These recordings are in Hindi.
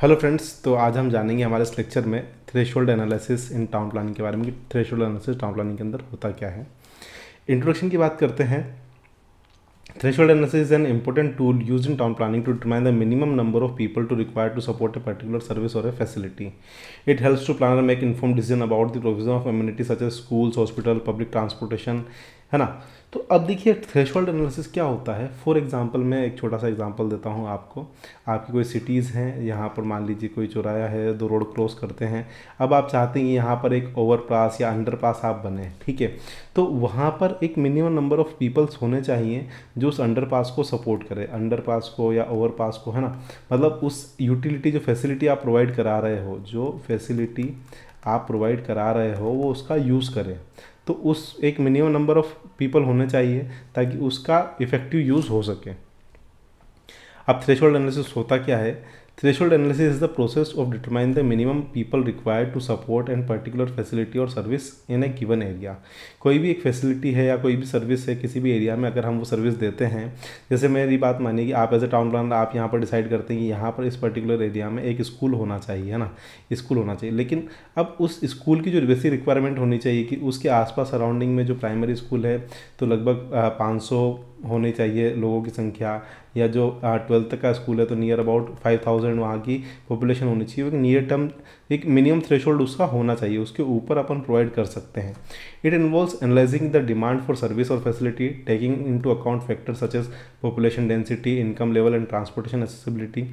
हेलो फ्रेंड्स तो आज हम जानेंगे हमारे इस लेक्चर में threshold analysis in town planning के बारे में कि थ्रेशोल्ड एनालिसिस टाउन प्लानिंग के अंदर होता क्या है इंट्रोडक्शन की बात करते हैं threshold analysis is an important tool use in town planning to determine the minimum number of people to require to support a particular service और a facility it helps to planner make inform decision about the provision of community such as schools hospital public transportation है ना तो अब देखिए थ्रेश एनालिसिस क्या होता है फॉर एग्ज़ाम्पल मैं एक छोटा सा एग्ज़ाम्पल देता हूँ आपको आपकी कोई सिटीज़ हैं यहाँ पर मान लीजिए कोई चौराया है दो रोड क्रॉस करते हैं अब आप चाहते हैं यहाँ पर एक ओवर पास या अंडर पास आप बने ठीक है तो वहाँ पर एक मिनिमम नंबर ऑफ़ पीपल्स होने चाहिए जो उस अंडर पास को सपोर्ट करे अंडर पास को या ओवर पास को है ना मतलब उस यूटिलिटी जो फैसिलिटी आप प्रोवाइड करा रहे हो जो फैसिलिटी आप प्रोवाइड करा रहे हो वो उसका यूज़ करें तो उस एक मिनिमम नंबर ऑफ पीपल होने चाहिए ताकि उसका इफेक्टिव यूज़ हो सके अब थ्रेशोल्ड एनालिसिस होता क्या है Threshold analysis is the process of determining the minimum people required to support an particular facility or service in a given area. कोई भी एक फैसिलिटी है या कोई भी सर्विस है किसी भी एरिया में अगर हम वो सर्विस देते हैं जैसे मेरी बात मानिए कि आप एज ए टाउन प्लानर आप यहाँ पर डिसाइड करते हैं कि यहाँ पर इस पर्टिकुलर एरिया में एक स्कूल होना चाहिए है ना स्कूल होना चाहिए लेकिन अब उस स्कूल की जो बेसिक रिक्वायरमेंट होनी चाहिए कि उसके आसपास सराउंडिंग में जो प्राइमरी स्कूल है तो लगभग पाँच होनी चाहिए लोगों की संख्या या जो ट्वेल्थ का स्कूल है तो नियर अबाउट फाइव थाउजेंड वहाँ की पॉपुलेशन होनी चाहिए एक नियर टर्म एक मिनिमम थ्रेशोल्ड उसका होना चाहिए उसके ऊपर अपन प्रोवाइड कर सकते हैं it involve analysing the demand for service और facility taking into account factors such as population density income level and transportation accessibility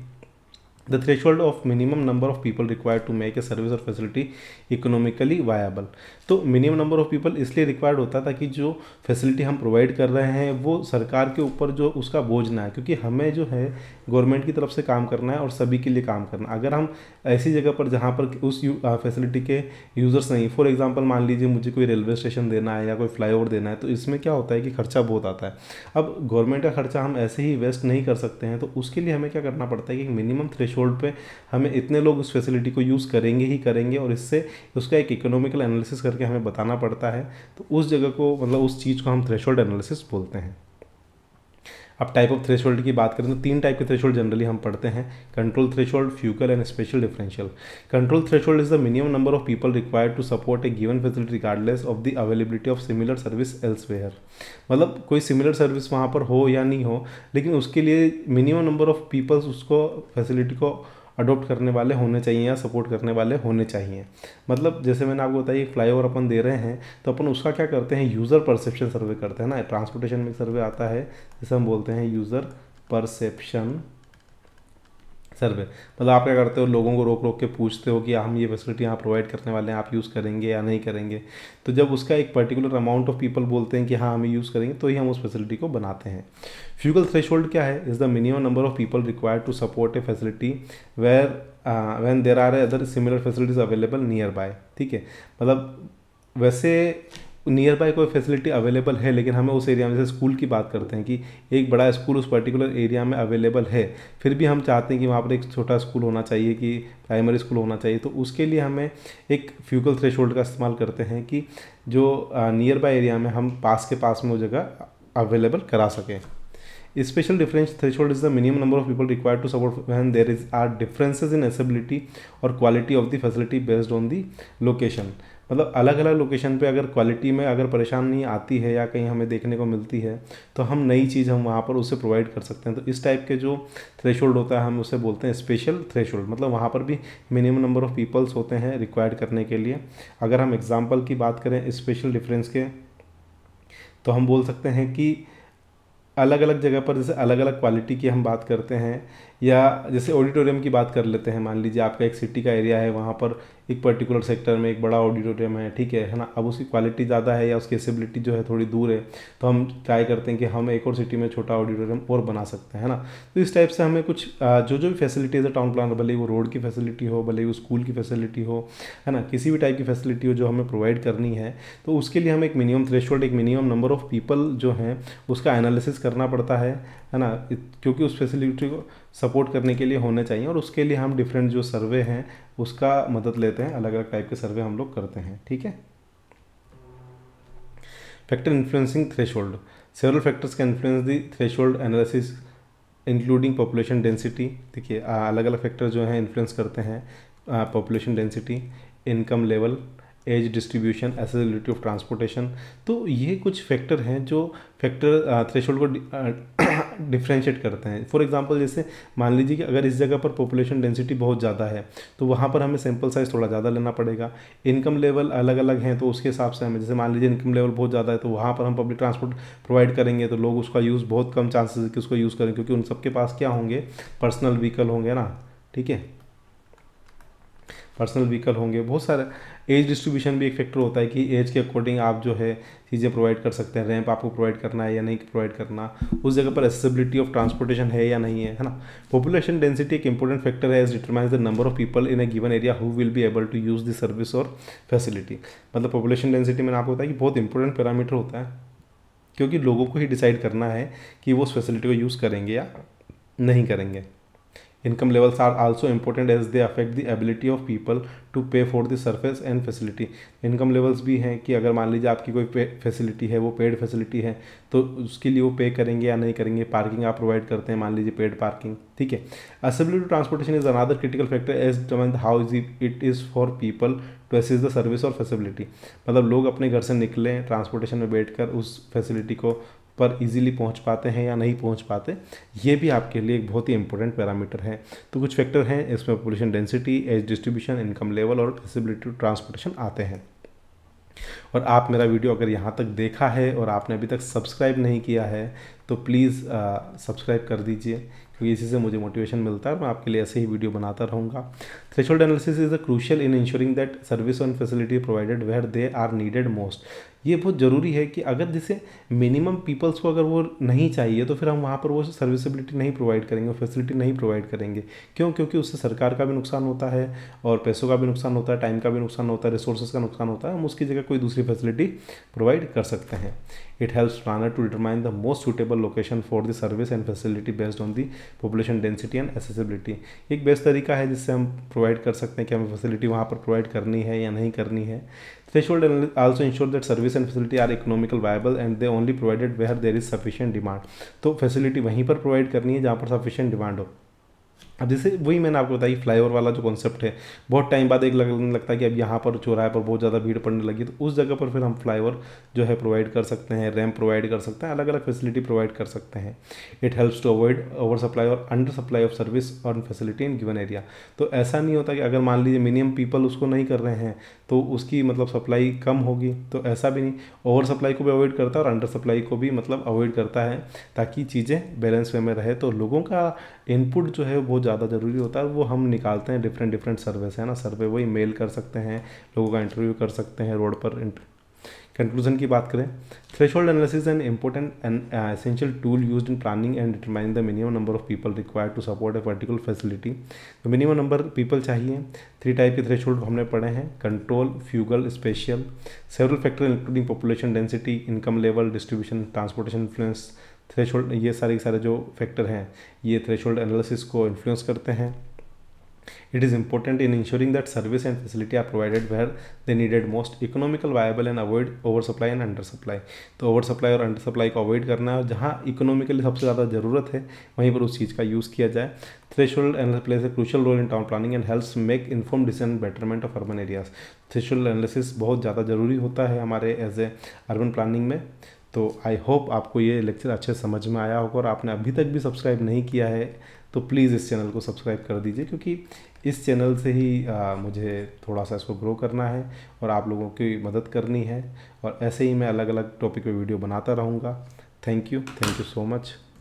the threshold of minimum number of people required to make a service or facility economically viable तो minimum number of people इसलिए required होता था कि जो facility हम provide कर रहे हैं वो सरकार के ऊपर जो उसका बोझ ना है क्योंकि हमें जो है गवर्नमेंट की तरफ से काम करना है और सभी के लिए काम करना अगर हम ऐसी जगह पर जहाँ पर उस फैसिलिटी के यूज़र्स नहीं फॉर एग्जाम्पल मान लीजिए मुझे कोई रेलवे स्टेशन देना है या कोई ओवर देना है तो इसमें क्या होता है कि खर्चा बहुत आता है अब गवर्नमेंट का खर्चा हम ऐसे ही वेस्ट नहीं कर सकते हैं तो उसके लिए हमें क्या करना पड़ता है कि मिनिमम थ्रेश थ्रेश होल्ड पर हमें इतने लोग उस फैसिलिटी को यूज़ करेंगे ही करेंगे और इससे उसका एक इकोनॉमिकल एनालिसिस करके हमें बताना पड़ता है तो उस जगह को मतलब उस चीज़ को हम थ्रेशोल्ड एनालिसिस बोलते हैं अब टाइप ऑफ थ्रेशोल्ड की बात करें तो तीन टाइप के थ्रेशोल्ड जनरली हम पढ़ते हैं control threshold frugal and spatial differential control threshold is the minimum number of people required to support a given facility regardless of the availability of similar service elsewhere मतलब कोई सिमिलर सर्विस वहाँ पर हो या नहीं हो लेकिन उसके लिए मिनिमम नंबर ऑफ पीपल्स उसको फैसिलिटी को अडोप्ट करने वाले होने चाहिए या सपोर्ट करने वाले होने चाहिए मतलब जैसे मैंने आपको बताया एक फ्लाईओवर अपन दे रहे हैं तो अपन उसका क्या करते हैं यूज़र परसेप्शन सर्वे करते हैं ना ट्रांसपोर्टेशन में सर्वे आता है जिसे हम बोलते हैं यूज़र परसेप्शन सर्वे मतलब आप क्या करते हो लोगों को रोक रोक के पूछते हो कि हम ये फैसिलिटी यहाँ प्रोवाइड करने वाले हैं आप यूज़ करेंगे या नहीं करेंगे तो जब उसका एक पर्टिकुलर अमाउंट ऑफ पीपल बोलते हैं कि हाँ हम यूज़ करेंगे तो ही हम उस फैसिलिटी को बनाते हैं फ्यूगल थ्रेश क्या है is the minimum number of people require to support a facility where when there are other similar facilities available nearby ठीक है मतलब वैसे नियर बाय कोई फैसिलिटी अवेलेबल है लेकिन हमें उस एरिया में जैसे स्कूल की बात करते हैं कि एक बड़ा स्कूल उस पर्टिकुलर एरिया में अवेलेबल है फिर भी हम चाहते हैं कि वहाँ पर एक छोटा स्कूल होना चाहिए कि प्राइमरी स्कूल होना चाहिए तो उसके लिए हमें एक फ्यूकल थ्रेश का इस्तेमाल करते हैं कि जो नियर बाय एरिया में हम पास के पास में वो जगह अवेलेबल करा सकें difference threshold is the minimum number of people require to support when there is are differences in accessibility और quality of the facility based on the location मतलब अलग अलग लोकेशन पे अगर क्वालिटी में अगर परेशानी आती है या कहीं हमें देखने को मिलती है तो हम नई चीज़ हम वहाँ पर उसे प्रोवाइड कर सकते हैं तो इस टाइप के जो थ्रेश होता है हम उसे बोलते हैं स्पेशल थ्रेश मतलब वहाँ पर भी मिनिमम नंबर ऑफ़ पीपल्स होते हैं रिक्वायर्ड करने के लिए अगर हम एग्ज़ाम्पल की बात करें स्पेशल डिफरेंस के तो हम बोल सकते हैं कि अलग अलग जगह पर जैसे अलग अलग क्वालिटी की हम बात करते हैं या जैसे ऑडिटोरियम की बात कर लेते हैं मान लीजिए आपका एक सिटी का एरिया है वहाँ पर एक पर्टिकुलर सेक्टर में एक बड़ा ऑडिटोरियम है ठीक है है ना अब उसकी क्वालिटी ज़्यादा है या उसकी एसेबिलिटी जो है थोड़ी दूर है तो हम ट्राई करते हैं कि हम एक और सिटी में छोटा ऑडिटोरियम और बना सकते हैं ना तो इस टाइप से हमें कुछ जो जो भी फैसिलिटीज़ है टाउन प्लान भले वो रोड की फैसिलिटी हो भले वो स्कूल की फैसिलिटी हो है ना किसी भी टाइप की फैसिलिटी हो जो हमें प्रोवाइड करनी है तो उसके लिए हमें एक मिनिमम थ्रेश एक मिनिमम नंबर ऑफ़ पीपल जो हैं उसका एनालिसिस करना पड़ता है है ना क्योंकि उस फैसिलिटी को सपोर्ट करने के लिए होने चाहिए और उसके लिए हम डिफरेंट जो सर्वे हैं उसका मदद लेते हैं अलग अलग टाइप के सर्वे हम लोग करते हैं ठीक है factor influencing threshold several factors can influence the hold analysis including population density देखिए अलग अलग फैक्टर जो हैं इन्फ्लुएंस करते हैं population density income level age distribution accessibility of transportation तो ये कुछ फैक्टर हैं जो फैक्टर थ्रेशोल्ड को डिफ्रेंशिएट करते हैं फॉर एग्जांपल जैसे मान लीजिए कि अगर इस जगह पर पॉपुलेशन डेंसिटी बहुत ज़्यादा है तो वहाँ पर हमें सैम्पल साइज़ थोड़ा ज़्यादा लेना पड़ेगा इनकम लेवल अलग अलग हैं तो उसके हिसाब से हमें जैसे मान लीजिए इनकम लेवल बहुत ज़्यादा है तो वहाँ पर हम पब्लिक ट्रांसपोर्ट प्रोवाइड करेंगे तो लोग उसका यूज़ बहुत कम चांसेस है कि उसको यूज़ करें क्योंकि उन सबके पास क्या होंगे पर्सनल व्हीकल होंगे ना ठीक है पर्सनल व्हीकल होंगे बहुत सारे एज डिस्ट्रीब्यूशन भी एक फैक्टर होता है कि एज के अकॉर्डिंग आप जो है चीज़ें प्रोवाइड कर सकते हैं रैंप आपको प्रोवाइड करना है या नहीं प्रोवाइड करना उस जगह पर एसेसिबिलिटी ऑफ ट्रांसपोर्टेशन है या नहीं है है ना पॉपुलेशन डेंसिटी एक इंपॉर्टेंट फैक्टर है as determine the number of people in a given area who will be able to use this service और फैसिलिटी मतलब पॉपुलेशन डेंसिटी मैंने आपको बताया कि बहुत इंपॉर्टेंट पैरामीटर होता है क्योंकि लोगों को ही डिसाइड करना है कि वो उस फैसिलिटी को यूज़ करेंगे या नहीं करेंगे income levels are also important as they affect the ability of people to pay for the service and facility income levels भी हैं कि अगर मान लीजिए आपकी कोई फैसिलिटी है वो पेड फैसिलिटी है तो उसके लिए वो पे करेंगे या नहीं करेंगे पार्किंग आप प्रोवाइड करते हैं मान लीजिए पेड पार्किंग ठीक है accessibility to transportation is another critical factor as determine how is it is for people to access the service और फैसिलिटी मतलब लोग अपने घर से निकलें ट्रांसपोर्टेशन में बैठ कर उस फैसिलिटी को पर इजीली पहुंच पाते हैं या नहीं पहुंच पाते ये भी आपके लिए एक बहुत ही इंपॉर्टेंट पैरामीटर है तो कुछ फैक्टर हैं इसमें population density age distribution income level और एसिबिलिटी टू ट्रांसपोर्टेशन आते हैं और आप मेरा वीडियो अगर यहाँ तक देखा है और आपने अभी तक सब्सक्राइब नहीं किया है तो प्लीज़ सब्सक्राइब uh, कर दीजिए क्योंकि इसी से मुझे मोटिवेशन मिलता है और मैं आपके लिए ऐसे ही वीडियो बनाता रहूँगा thresh analysis is a crucial in ensuring that service on facility provided where they are needed most ये बहुत ज़रूरी है कि अगर जिसे मिनिमम पीपल्स को अगर वो नहीं चाहिए तो फिर हम वहाँ पर वो सर्विसबिलिटी नहीं प्रोवाइड करेंगे फैसिलिटी नहीं प्रोवाइड करेंगे क्यों क्योंकि उससे सरकार का भी नुकसान होता है और पैसों का भी नुकसान होता है टाइम का भी नुकसान होता है रिसोर्सेज का नुकसान होता है हम उसकी जगह कोई दूसरी फैसिलिटी प्रोवाइड कर सकते हैं it helps planner to determine the most suitable location for the service and facility based on the population density and accessibility एक बेस्ट तरीका है जिससे हम प्रोवाइड कर सकते हैं कि हमें फैसिलिटी वहाँ पर प्रोवाइड करनी है या नहीं करनी है threshold also ensure that service and facility are economical viable and they only provided where there is sufficient demand तो फैसिलिटी वहीं पर प्रोवाइड करनी है जहाँ पर सफिशियंट डिमांड हो अब जैसे वही मैंने आपको बताया ओवर वाला जो कॉन्सेप्ट है बहुत टाइम बाद एक लगने लगता है कि अब यहाँ पर चौराहे पर बहुत ज़्यादा भीड़ पड़ने लगी तो उस जगह पर फिर हम ओवर जो है प्रोवाइड कर सकते हैं रैम प्रोवाइड कर सकते हैं अलग अलग फैसिलिटी प्रोवाइड कर सकते हैं it helps to avoid oversupply और अंडर सप्लाई ऑफ सर्विस और फैसिलिटी इन गिवन एरिया तो ऐसा नहीं होता कि अगर मान लीजिए मिनिमम पीपल उसको नहीं कर रहे हैं तो उसकी मतलब सप्लाई कम होगी तो ऐसा भी नहीं ओवर सप्लाई को भी अवॉइड करता है और अंडर सप्लाई को भी मतलब अवॉइड करता है ताकि चीज़ें बैलेंस वे में रहे तो लोगों का इनपुट जो है वो वो ज़्यादा ज़रूरी होता है वो हम निकालते हैं डिफरेंट डिफरेंट सर्वे से है ना सर्वे वही मेल कर सकते हैं लोगों का इंटरव्यू कर सकते हैं रोड पर कंक्लूजन की बात करें threshold analysis an important and essential tool use in planning and determining the minimum number of people require to support a particular facility तो मिनिमम नंबर पीपल चाहिए थ्री टाइप के थ्रेश होल्ड हमने पढ़े हैं control frugal spatial several factor including population density income level distribution transportation influence thresh ये सारे के सारे जो फैक्टर हैं ये थ्रेश एनालिसिस को इन्फ्लुएंस करते हैं it is important in ensuring that service and facility are provided where they needed most economical viable and avoid oversupply and undersupply तो ओवर सप्लाई और अंडर सप्लाई को अवॉइड करना है और जहाँ इकोनॉमिकली सबसे ज़्यादा ज़रूरत है वहीं पर उस चीज़ का यूज़ किया जाए threshold analysis plays a crucial role in town planning and helps make inform decision betterment of urban areas threshold analysis बहुत ज़्यादा ज़रूरी होता है हमारे एज ए अर्बन प्लानिंग में तो आई होप आपको ये लेक्चर अच्छे समझ में आया होगा और आपने अभी तक भी सब्सक्राइब नहीं किया है तो प्लीज़ इस चैनल को सब्सक्राइब कर दीजिए क्योंकि इस चैनल से ही आ, मुझे थोड़ा सा इसको ग्रो करना है और आप लोगों की मदद करनी है और ऐसे ही मैं अलग अलग टॉपिक पे वीडियो बनाता रहूँगा thank you thank you so much